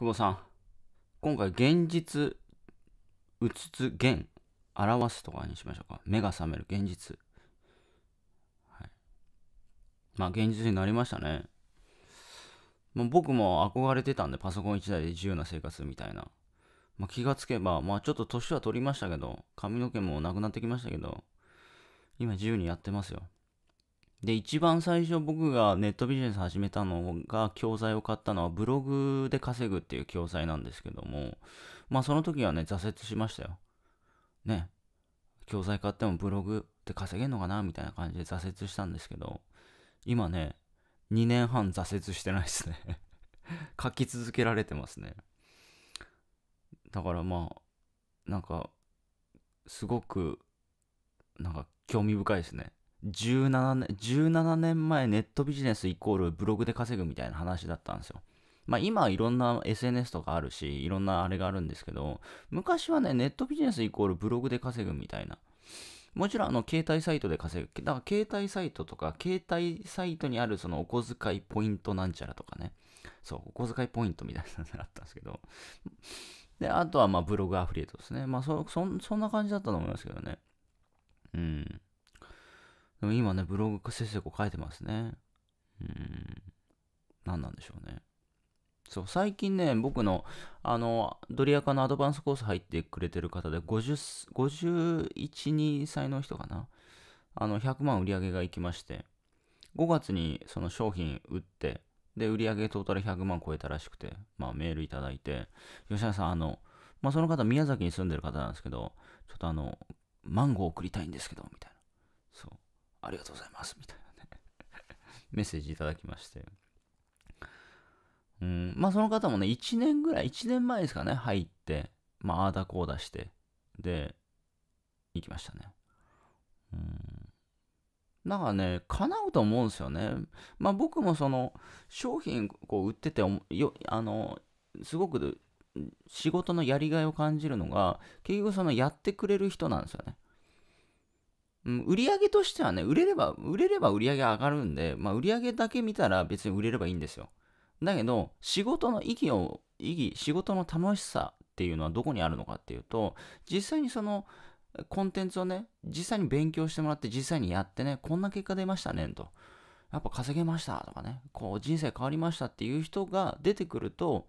久保さん、今回現実、うつつ、現、表すとかにしましょうか。目が覚める現実。はい。まあ、現実になりましたね。まあ、僕も憧れてたんで、パソコン1台で自由な生活みたいな。まあ、気がつけば、まあ、ちょっと年は取りましたけど、髪の毛もなくなってきましたけど、今自由にやってますよ。で、一番最初僕がネットビジネス始めたのが、教材を買ったのはブログで稼ぐっていう教材なんですけども、まあその時はね、挫折しましたよ。ね。教材買ってもブログって稼げんのかなみたいな感じで挫折したんですけど、今ね、2年半挫折してないですね 書き続けられてますね。だからまあ、なんか、すごく、なんか興味深いですね。17年 ,17 年前ネットビジネスイコールブログで稼ぐみたいな話だったんですよ。まあ今いろんな SNS とかあるし、いろんなあれがあるんですけど、昔はね、ネットビジネスイコールブログで稼ぐみたいな。もちろんあの携帯サイトで稼ぐ。だから携帯サイトとか、携帯サイトにあるそのお小遣いポイントなんちゃらとかね。そう、お小遣いポイントみたいなのがあったんですけど。で、あとはまあブログアフリエイトですね。まあそそそんな感じだったと思いますけどね。うん。でも今ね、ブログせっせこ書いてますね。うん。何なんでしょうね。そう、最近ね、僕の、あの、ドリアカのアドバンスコース入ってくれてる方で、50、51、2歳の人かな。あの、100万売り上げがいきまして、5月にその商品売って、で、売り上げトータル100万超えたらしくて、まあメールいただいて、吉田さん、あの、まあその方、宮崎に住んでる方なんですけど、ちょっとあの、マンゴー送りたいんですけど、みたいな。ありがとうございます、みたいなね メッセージいただきまして。うん、まあその方もね、1年ぐらい、1年前ですかね、入って、まあ、あーだこうだして、で、行きましたね。うん。なんかね、叶うと思うんですよね。まあ僕もその、商品こう売ってて、よあの、すごく仕事のやりがいを感じるのが、結局そのやってくれる人なんですよね。うん、売り上げとしてはね、売れれば、売れれば売り上げ上がるんで、まあ、売り上げだけ見たら別に売れればいいんですよ。だけど、仕事の意義を、意義、仕事の楽しさっていうのはどこにあるのかっていうと、実際にその、コンテンツをね、実際に勉強してもらって、実際にやってね、こんな結果出ましたね、と。やっぱ稼げましたとかね、こう人生変わりましたっていう人が出てくると、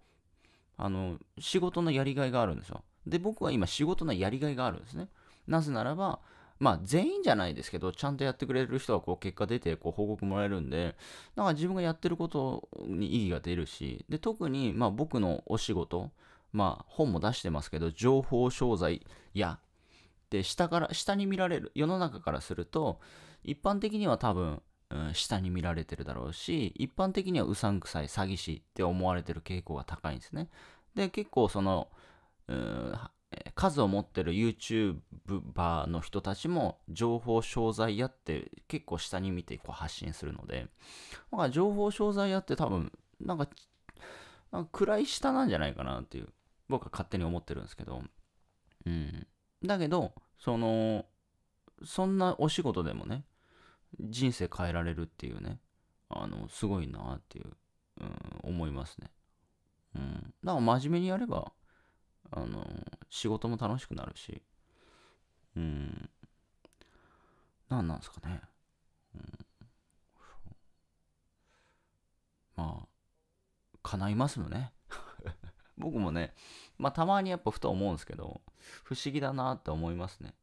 あの、仕事のやりがいがあるんですよ。で、僕は今仕事のやりがいがあるんですね。なぜならば、まあ全員じゃないですけど、ちゃんとやってくれる人はこう結果出てこう報告もらえるんで、なんか自分がやってることに意義が出るし、で、特にまあ僕のお仕事、まあ本も出してますけど、情報商材や、で、下から、下に見られる、世の中からすると、一般的には多分、うん、下に見られてるだろうし、一般的にはうさんくさい詐欺師って思われてる傾向が高いんですね。で、結構その、うん、数を持ってる YouTuber の人たちも情報商材屋って結構下に見てこう発信するので、だから情報商材屋って多分なんか、なんか暗い下なんじゃないかなっていう、僕は勝手に思ってるんですけど、うん。だけど、その、そんなお仕事でもね、人生変えられるっていうね、あの、すごいなっていう、うん、思いますね。うん。だから真面目にやればあの、仕事も楽しくなるし、うん、なんなんすかね。うん、まあ、叶いますよね。僕もね、まあたまにやっぱふと思うんですけど、不思議だなって思いますね。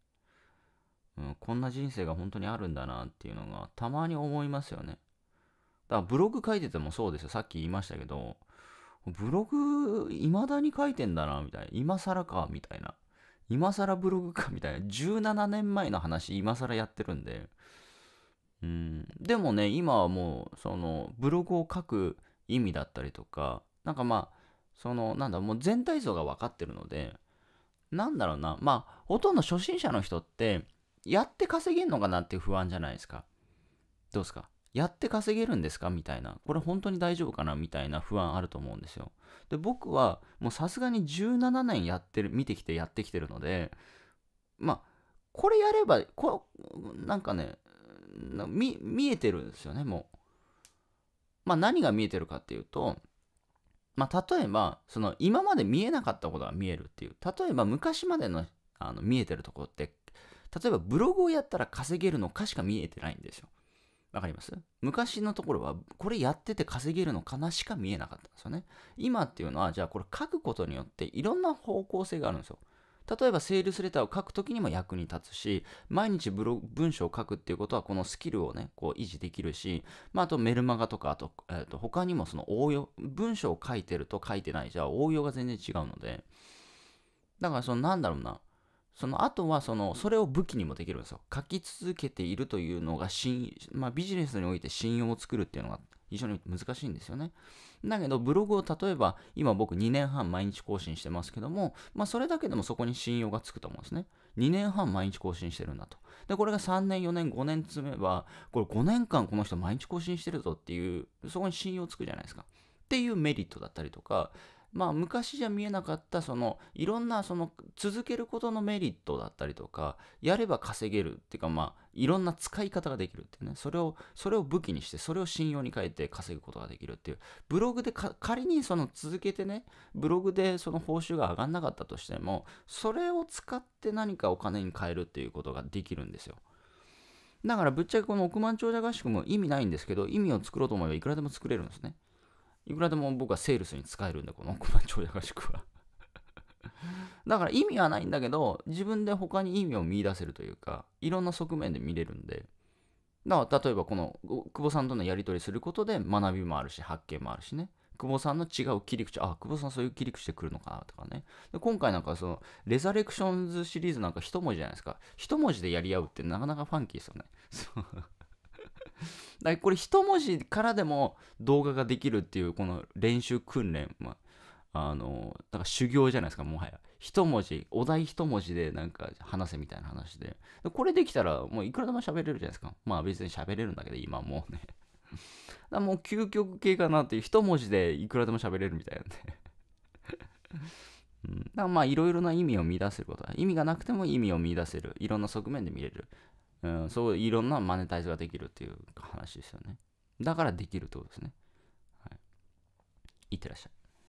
うん、こんな人生が本当にあるんだなっていうのがたまに思いますよね。だからブログ書いててもそうですよ。さっき言いましたけど、ブログ、未だに書いてんだな、みたいな。今更か、みたいな。今更ブログか、みたいな。17年前の話、今更やってるんで。うん。でもね、今はもう、その、ブログを書く意味だったりとか、なんかまあ、その、なんだ、もう全体像が分かってるので、なんだろうな、まあ、ほとんど初心者の人って、やって稼げんのかなっていう不安じゃないですか。どうですかやって稼げるんですかみたいな。これ本当に大丈夫かなみたいな不安あると思うんですよ。で、僕はもうさすがに17年やってる、見てきてやってきてるので、まあ、これやれば、こなんかね、見、見えてるんですよね、もう。まあ何が見えてるかっていうと、まあ例えば、その今まで見えなかったことが見えるっていう。例えば昔までのあの見えてるところって、例えばブログをやったら稼げるのかしか見えてないんですよ。わかります昔のところは、これやってて稼げるのかなしか見えなかったんですよね。今っていうのは、じゃあこれ書くことによっていろんな方向性があるんですよ。例えばセールスレターを書くときにも役に立つし、毎日ブロ文章を書くっていうことは、このスキルをね、こう維持できるし、まあ、あとメルマガとか、あと、えー、と他にもその応用、文章を書いてると書いてないじゃあ応用が全然違うので、だからそのなんだろうな、その後はそのそれを武器にもできるんですよ書き続けているというのが信、まあ、ビジネスにおいて信用を作るっていうのが非常に難しいんですよねだけどブログを例えば今僕2年半毎日更新してますけども、まあ、それだけでもそこに信用がつくと思うんですね2年半毎日更新してるんだとでこれが3年4年5年積めばこれ5年間この人毎日更新してるぞっていうそこに信用つくじゃないですかっていうメリットだったりとかまあ、昔じゃ見えなかったそのいろんなその続けることのメリットだったりとかやれば稼げるっていうかまあいろんな使い方ができるっていうねそれをそれを武器にしてそれを信用に変えて稼ぐことができるっていうブログで仮にその続けてねブログでその報酬が上がんなかったとしてもそれを使って何かお金に変えるっていうことができるんですよだからぶっちゃけこの億万長者合宿も意味ないんですけど意味を作ろうと思えばいくらでも作れるんですねいくらでも僕はセールスに使えるんで、この億万長者合宿はだから意味はないんだけど、自分で他に意味を見出せるというか、いろんな側面で見れるんで、だから例えばこの久保さんとのやり取りすることで学びもあるし、発見もあるしね。久保さんの違う切り口、あ、久保さんそういう切り口で来るのかなとかね。で今回なんかその、レザレクションズシリーズなんか一文字じゃないですか。一文字でやり合うってなかなかファンキーですよね。だこれ一文字からでも動画ができるっていうこの練習訓練、まあ、あのだから修行じゃないですかもはや一文字お題一文字でなんか話せみたいな話ででこれできたらもういくらでも喋れるじゃないですかまあ別に喋れるんだけど今もうね だもう究極系かなっていう一文字でいくらでも喋れるみたいなんで だまあいろいろな意味を見出せること意味がなくても意味を見出せるいろんな側面で見れるうん、そういろんなマネタイズができるっていう話ですよね。だからできるってことですね。はい。いってらっしゃい。